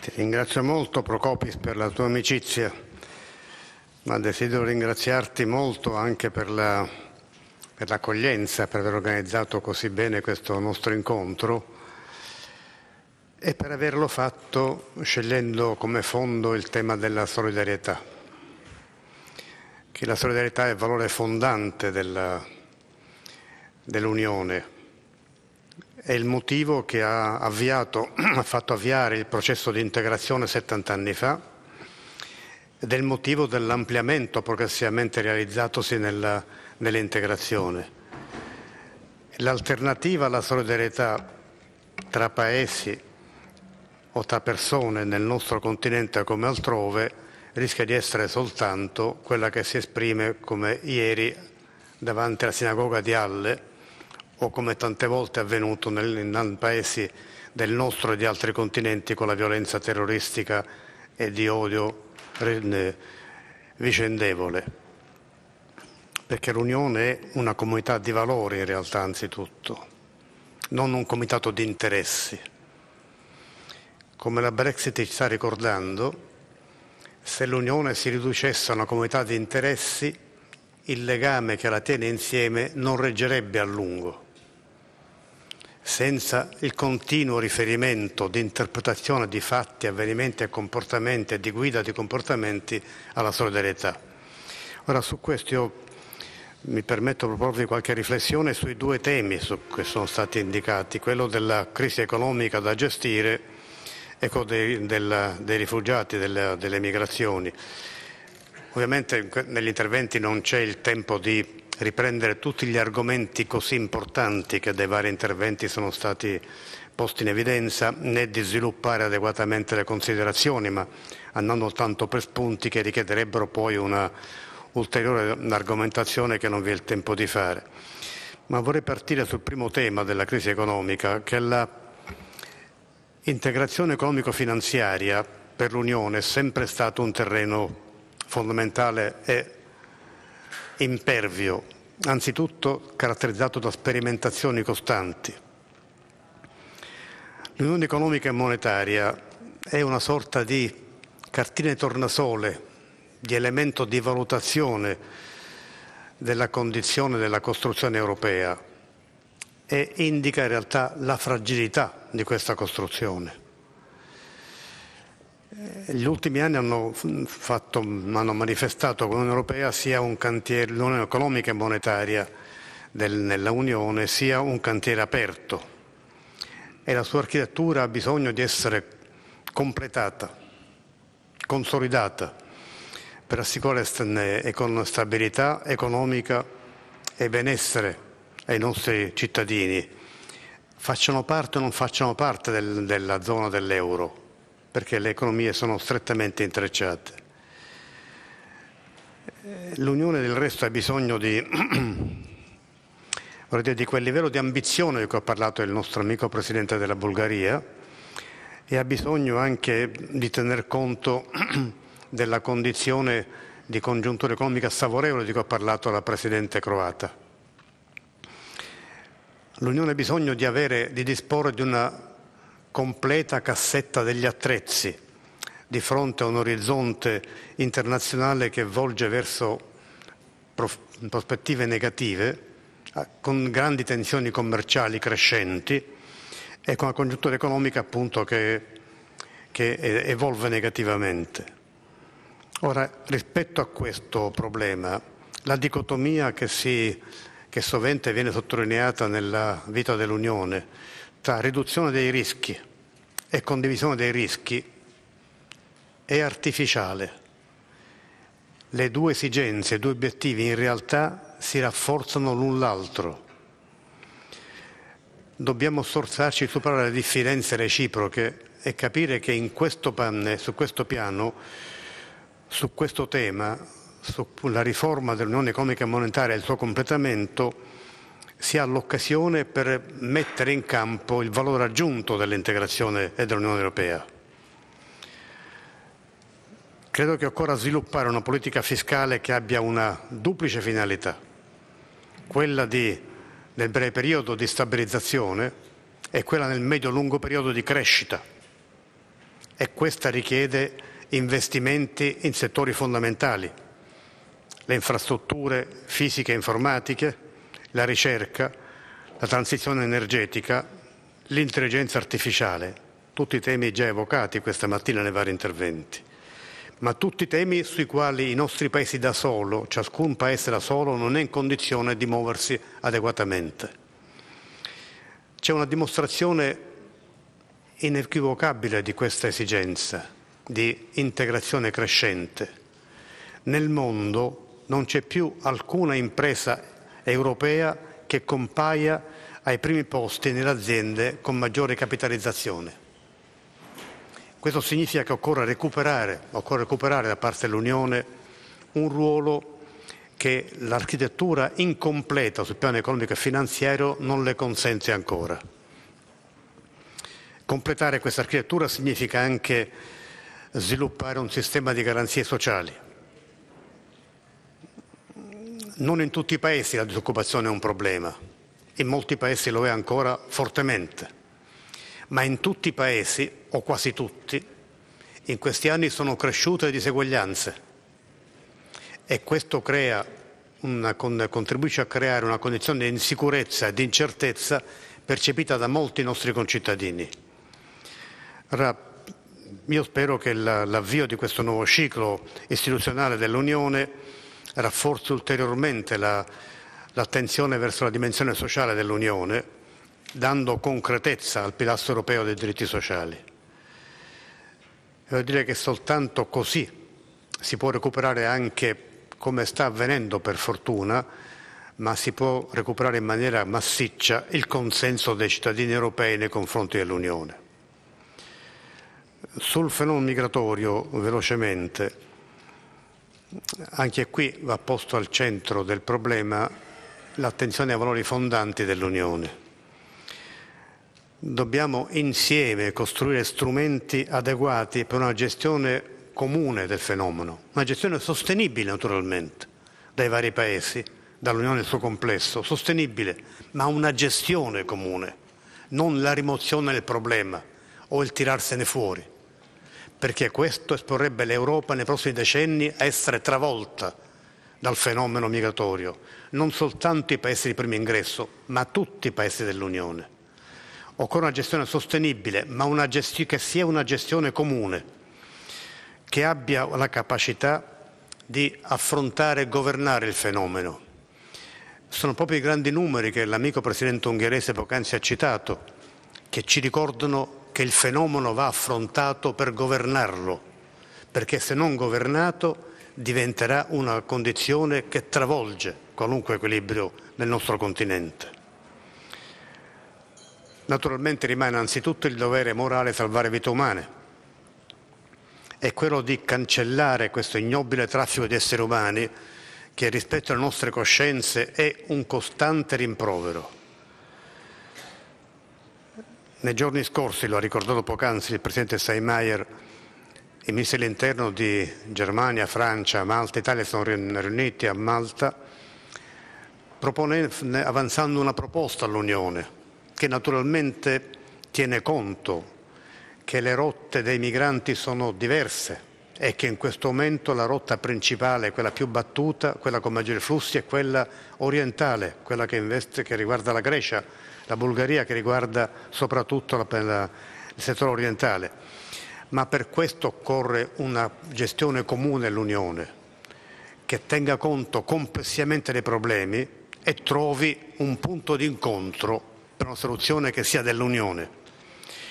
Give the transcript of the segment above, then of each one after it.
Ti ringrazio molto Procopis per la tua amicizia, ma desidero ringraziarti molto anche per, la, per l'accoglienza, per aver organizzato così bene questo nostro incontro e per averlo fatto scegliendo come fondo il tema della solidarietà, che la solidarietà è il valore fondante della, dell'Unione è il motivo che ha, avviato, ha fatto avviare il processo di integrazione 70 anni fa ed è il motivo dell'ampliamento progressivamente realizzatosi nella, nell'integrazione. L'alternativa alla solidarietà tra paesi o tra persone nel nostro continente come altrove rischia di essere soltanto quella che si esprime come ieri davanti alla sinagoga di Halle o come tante volte è avvenuto nel, in paesi del nostro e di altri continenti con la violenza terroristica e di odio vicendevole. Perché l'Unione è una comunità di valori in realtà anzitutto, non un comitato di interessi. Come la Brexit ci sta ricordando, se l'Unione si riducesse a una comunità di interessi, il legame che la tiene insieme non reggerebbe a lungo senza il continuo riferimento di interpretazione di fatti, avvenimenti e comportamenti e di guida di comportamenti alla solidarietà. Ora su questo io mi permetto di proporvi qualche riflessione sui due temi che sono stati indicati, quello della crisi economica da gestire e quello dei, della, dei rifugiati, della, delle migrazioni. Ovviamente negli interventi non c'è il tempo di riprendere tutti gli argomenti così importanti che dai vari interventi sono stati posti in evidenza, né di sviluppare adeguatamente le considerazioni, ma andando tanto per spunti che richiederebbero poi una ulteriore argomentazione che non vi è il tempo di fare. Ma vorrei partire sul primo tema della crisi economica, che è la integrazione economico-finanziaria per l'Unione è sempre stato un terreno fondamentale e impervio, anzitutto caratterizzato da sperimentazioni costanti. L'Unione economica e monetaria è una sorta di cartina di tornasole, di elemento di valutazione della condizione della costruzione europea e indica in realtà la fragilità di questa costruzione gli ultimi anni hanno, fatto, hanno manifestato che l'Unione Europea sia un cantiere, l'Unione Economica e Monetaria del, nella Unione sia un cantiere aperto e la sua architettura ha bisogno di essere completata, consolidata per assicurare stabilità economica e benessere ai nostri cittadini, facciano parte o non facciano parte del, della zona dell'euro perché le economie sono strettamente intrecciate. L'Unione del resto ha bisogno di, dire, di quel livello di ambizione di cui ha parlato il nostro amico Presidente della Bulgaria e ha bisogno anche di tener conto della condizione di congiuntura economica sfavorevole di cui ha parlato la Presidente croata. L'Unione ha bisogno di, avere, di disporre di una completa cassetta degli attrezzi di fronte a un orizzonte internazionale che volge verso prospettive negative, ah, con grandi tensioni commerciali crescenti e con una congiuntura economica appunto che, che evolve negativamente. Ora, rispetto a questo problema, la dicotomia che, si, che sovente viene sottolineata nella vita dell'Unione, tra riduzione dei rischi e condivisione dei rischi è artificiale. Le due esigenze, i due obiettivi in realtà si rafforzano l'un l'altro. Dobbiamo sforzarci di superare le diffidenze reciproche e capire che questo panne, su questo piano, su questo tema, sulla riforma dell'Unione Economica e Monetaria e il suo completamento, si ha l'occasione per mettere in campo il valore aggiunto dell'integrazione e dell'Unione Europea. Credo che occorra sviluppare una politica fiscale che abbia una duplice finalità, quella di, nel breve periodo di stabilizzazione e quella nel medio-lungo periodo di crescita e questa richiede investimenti in settori fondamentali, le infrastrutture fisiche e informatiche, la ricerca, la transizione energetica, l'intelligenza artificiale, tutti temi già evocati questa mattina nei vari interventi, ma tutti temi sui quali i nostri paesi da solo, ciascun paese da solo, non è in condizione di muoversi adeguatamente. C'è una dimostrazione inequivocabile di questa esigenza di integrazione crescente. Nel mondo non c'è più alcuna impresa europea che compaia ai primi posti nelle aziende con maggiore capitalizzazione. Questo significa che occorre recuperare, occorre recuperare da parte dell'Unione un ruolo che l'architettura incompleta sul piano economico e finanziario non le consente ancora. Completare questa architettura significa anche sviluppare un sistema di garanzie sociali non in tutti i paesi la disoccupazione è un problema, in molti paesi lo è ancora fortemente, ma in tutti i paesi, o quasi tutti, in questi anni sono cresciute le diseguaglianze e questo una, contribuisce a creare una condizione di insicurezza e di incertezza percepita da molti nostri concittadini. Ora, io spero che l'avvio di questo nuovo ciclo istituzionale dell'Unione rafforzi ulteriormente la, l'attenzione verso la dimensione sociale dell'Unione, dando concretezza al pilastro europeo dei diritti sociali. Devo dire che soltanto così si può recuperare anche, come sta avvenendo per fortuna, ma si può recuperare in maniera massiccia il consenso dei cittadini europei nei confronti dell'Unione. Sul fenomeno migratorio, velocemente, anche qui va posto al centro del problema l'attenzione ai valori fondanti dell'Unione. Dobbiamo insieme costruire strumenti adeguati per una gestione comune del fenomeno, una gestione sostenibile naturalmente dai vari paesi, dall'Unione nel suo complesso, sostenibile, ma una gestione comune, non la rimozione del problema o il tirarsene fuori perché questo esporrebbe l'Europa nei prossimi decenni a essere travolta dal fenomeno migratorio, non soltanto i paesi di primo ingresso, ma tutti i paesi dell'Unione. Occorre una gestione sostenibile, ma gesti che sia una gestione comune, che abbia la capacità di affrontare e governare il fenomeno. Sono proprio i grandi numeri che l'amico presidente ungherese poc'anzi ha citato, che ci ricordano che il fenomeno va affrontato per governarlo, perché se non governato diventerà una condizione che travolge qualunque equilibrio nel nostro continente. Naturalmente rimane anzitutto il dovere morale salvare vite umane, è quello di cancellare questo ignobile traffico di esseri umani che rispetto alle nostre coscienze è un costante rimprovero. Nei giorni scorsi, lo ha ricordato poc'anzi il Presidente Steinmeier, i ministri dell'interno di Germania, Francia, Malta e Italia sono riuniti a Malta avanzando una proposta all'Unione che naturalmente tiene conto che le rotte dei migranti sono diverse è che in questo momento la rotta principale, quella più battuta, quella con maggiori flussi è quella orientale, quella che, investe, che riguarda la Grecia, la Bulgaria, che riguarda soprattutto la, la, il settore orientale. Ma per questo occorre una gestione comune dell'Unione, che tenga conto complessivamente dei problemi e trovi un punto di incontro per una soluzione che sia dell'Unione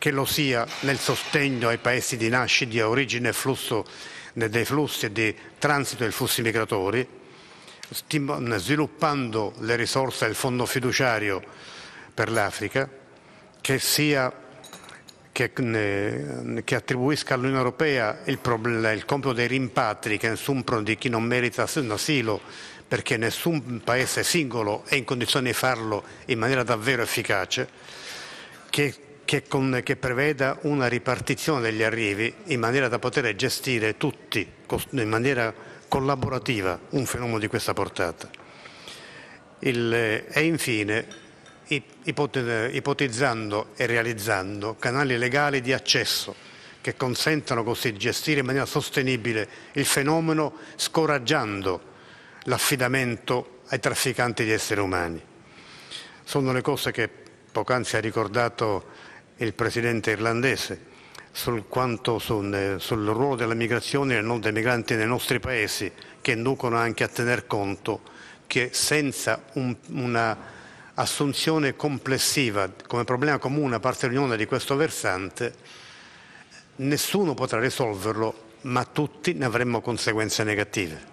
che lo sia nel sostegno ai paesi di nascita, di origine e flusso dei flussi e di transito dei flussi migratori, sviluppando le risorse del fondo fiduciario per l'Africa, che, sia, che, che attribuisca all'Unione Europea il, il, compito dei rimpatri che nessun, di chi non merita un asilo, perché nessun paese singolo è in condizione di farlo in maniera davvero efficace, che che, con, che, preveda una ripartizione degli arrivi in maniera da poter gestire tutti in maniera collaborativa un fenomeno di questa portata. Il, eh, e infine ipotizzando e realizzando canali legali di accesso che consentano così di gestire in maniera sostenibile il fenomeno scoraggiando l'affidamento ai trafficanti di esseri umani. Sono le cose che poc'anzi ha ricordato il presidente irlandese sul, sul, eh, sul ruolo della migrazione e non dei migranti nei nostri paesi, che inducono anche a tener conto che senza un, una assunzione complessiva come problema comune a parte dell'Unione di questo versante, nessuno potrà risolverlo, ma tutti ne avremmo conseguenze negative.